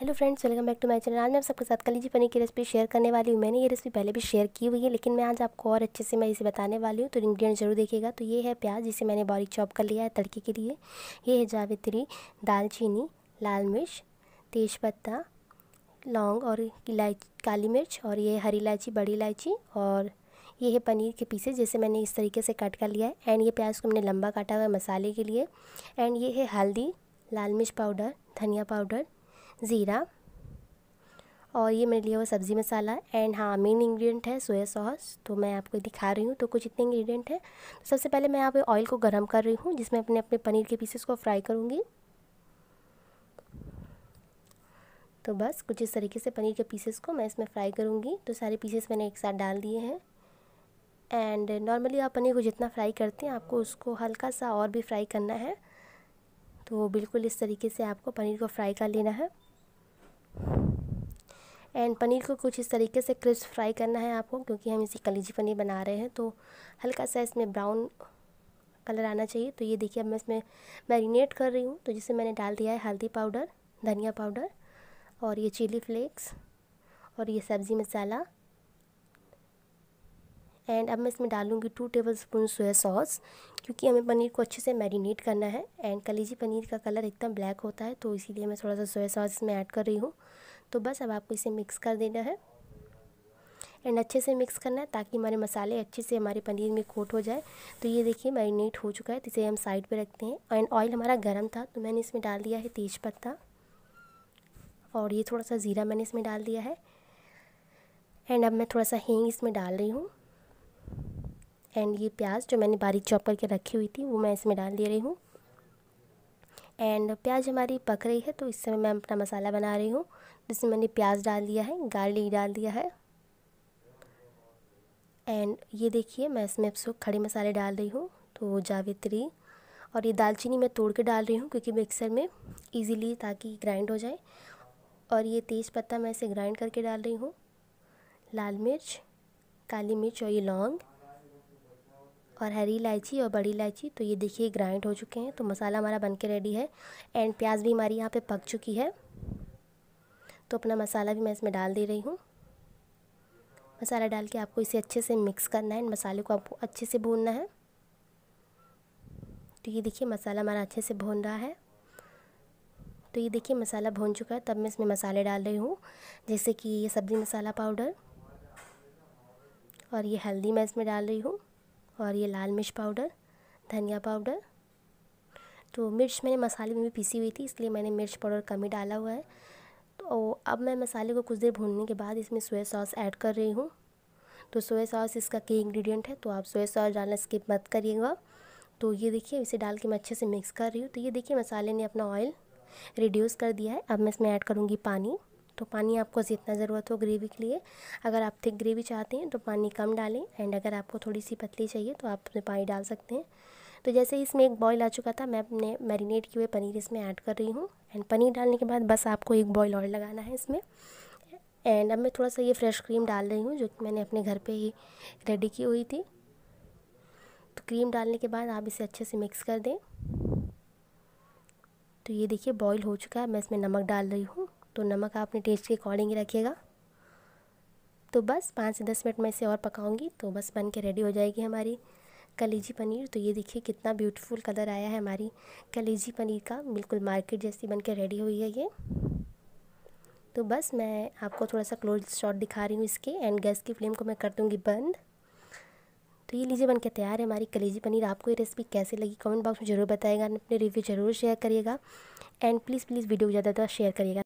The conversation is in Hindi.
hello friends welcome back to my channel आज मैं आप सबके साथ कलीजी पनीर की रेसिपी शेयर करने वाली हूँ मैंने ये रेसिपी पहले भी शेयर की हुई है लेकिन मैं आज आपको और अच्छे से मैं इसे बताने वाली हूँ तो इंग्रेडिएंट जरूर देखिएगा तो ये है प्याज जिसे मैंने बारीक चॉप कर लिया है तड़के के लिए ये है जावित्री दालचीनी लाल मिर्च पत्ता लौंग और इलायची काली मिर्च और ये हरी इलायची बड़ी इलायची और ये है पनीर के पीसे जैसे मैंने इस तरीके से कट कर लिया है एंड ये प्याज को हमने लंबा काटा हुआ है मसाले के लिए एंड ये है हल्दी लाल मिर्च पाउडर धनिया पाउडर ज़ीरा और ये मैंने लिए हुआ सब्ज़ी मसाला एंड हाँ मेन इंग्रेडिएंट है सोया सॉस तो मैं आपको दिखा रही हूँ तो कुछ इतने इंग्रेडिएंट हैं तो सबसे पहले मैं यहाँ पे ऑयल को गर्म कर रही हूँ जिसमें अपने अपने पनीर के पीसेस को फ्राई करूँगी तो बस कुछ इस तरीके से पनीर के पीसेस को मैं इसमें फ्राई करूँगी तो सारे पीसेस मैंने एक साथ डाल दिए हैं एंड नॉर्मली आप पनीर को जितना फ्राई करते हैं आपको उसको हल्का सा और भी फ्राई करना है तो बिल्कुल इस तरीके से आपको पनीर को फ्राई कर लेना है एंड पनीर को कुछ इस तरीके से क्रिस्प फ्राई करना है आपको क्योंकि हम इसी कलीजी पनीर बना रहे हैं तो हल्का सा इसमें ब्राउन कलर आना चाहिए तो ये देखिए अब मैं इसमें मैरिनेट कर रही हूँ तो जिसे मैंने डाल दिया है हल्दी पाउडर धनिया पाउडर और ये चिली फ्लेक्स और ये सब्ज़ी मसाला एंड अब मैं इसमें डालूँगी two tablespoon soya sauce क्योंकि हमें पनीर को अच्छे से मैरिनेट करना है एंड कलीजी पनीर का कलर एकदम ब्लैक होता है तो इसीलिए मैं थोड़ा सा सोया सॉस इसमें ऐड कर रही हूँ तो बस अब आपको इसे मिक्स कर देना है एंड अच्छे से मिक्स करना है ताकि हमारे मसाले अच्छे से हमारे पनीर में कोट हो जाए तो ये देखिए मैरिनेट हो चुका है तो इसे हम साइड पे रखते हैं एंड ऑयल हमारा गर्म था तो मैंने इसमें डाल दिया है तेज पत्ता और ये थोड़ा सा ज़ीरा मैंने इसमें डाल दिया है एंड अब मैं थोड़ा सा हींग इसमें डाल रही हूँ एंड ये प्याज जो मैंने बारीक चॉप करके रखी हुई थी वो मैं इसमें डाल दे रही हूँ एंड प्याज हमारी पक रही है तो इस समय मैं अपना मसाला बना रही हूँ जिसमें मैंने प्याज डाल दिया है गार्लिक डाल दिया है एंड ये देखिए मैं इसमें सो खड़े मसाले डाल रही हूँ तो जावित्री और ये दालचीनी मैं तोड़ के डाल रही हूँ क्योंकि मिक्सर में इजीली ताकि ग्राइंड हो जाए और ये तेज़ पत्ता मैं इसे ग्राइंड करके डाल रही हूँ लाल मिर्च काली मिर्च और ये लौंग और हरी इलायची और बड़ी इलायची तो ये देखिए ग्राइंड हो चुके हैं तो मसाला हमारा बन के रेडी है एंड प्याज भी हमारी यहाँ पे पक चुकी है तो अपना मसाला भी मैं इसमें डाल दे रही हूँ मसाला डाल के आपको इसे अच्छे से मिक्स करना है मसाले को आपको अच्छे से भूनना है तो ये देखिए मसाला हमारा अच्छे से भून रहा है तो ये देखिए मसाला भून चुका है तब मैं इसमें मसाले डाल रही हूँ जैसे कि ये सब्ज़ी मसाला पाउडर और ये हल्दी मैं इसमें डाल रही हूँ और ये लाल मिर्च पाउडर धनिया पाउडर तो मिर्च मैंने मसाले में भी पीसी हुई थी इसलिए मैंने मिर्च पाउडर कम ही डाला हुआ है तो अब मैं मसाले को कुछ देर भूनने के बाद इसमें सोया सॉस ऐड कर रही हूँ तो सोया सॉस इसका की इंग्रेडिएंट है तो आप सोया सॉस डालना स्किप मत करिएगा तो ये देखिए इसे डाल के मैं अच्छे से मिक्स कर रही हूँ तो ये देखिए मसाले ने अपना ऑयल रिड्यूस कर दिया है अब मैं इसमें ऐड करूँगी पानी तो पानी आपको जितना ज़रूरत हो ग्रेवी के लिए अगर आप थिक ग्रेवी चाहते हैं तो पानी कम डालें एंड अगर आपको थोड़ी सी पतली चाहिए तो आप उसमें पानी डाल सकते हैं तो जैसे इसमें एक बॉयल आ चुका था मैं अपने मैरिनेट किए हुए पनीर इसमें ऐड कर रही हूँ एंड पनीर डालने के बाद बस आपको एक बॉयल और लगाना है इसमें एंड अब मैं थोड़ा सा ये फ्रेश क्रीम डाल रही हूँ जो कि मैंने अपने घर पे ही रेडी की हुई थी तो क्रीम डालने के बाद आप इसे अच्छे से मिक्स कर दें तो ये देखिए बॉईल हो चुका है मैं इसमें नमक डाल रही हूँ तो नमक आप अपने टेस्ट के अकॉर्डिंग ही रखिएगा तो बस पाँच से दस मिनट में इसे और पकाऊंगी तो बस बन के रेडी हो जाएगी हमारी कलेजी पनीर तो ये देखिए कितना ब्यूटीफुल कलर आया है हमारी कलेजी पनीर का बिल्कुल मार्केट जैसी बन के रेडी हुई है ये तो बस मैं आपको थोड़ा सा क्लोज शॉट दिखा रही हूँ इसके एंड गैस की फ्लेम को मैं कर दूँगी बंद तो ये लीजिए बन के तैयार है हमारी कलेजी पनीर आपको ये रेसिपी कैसे लगी कमेंट बॉक्स में ज़रूर बताएगा अपने रिव्यू ज़रूर शेयर करिएगा एंड प्लीज़ प्लीज़ वीडियो को ज़्यादा ज़्यादा शेयर करिएगा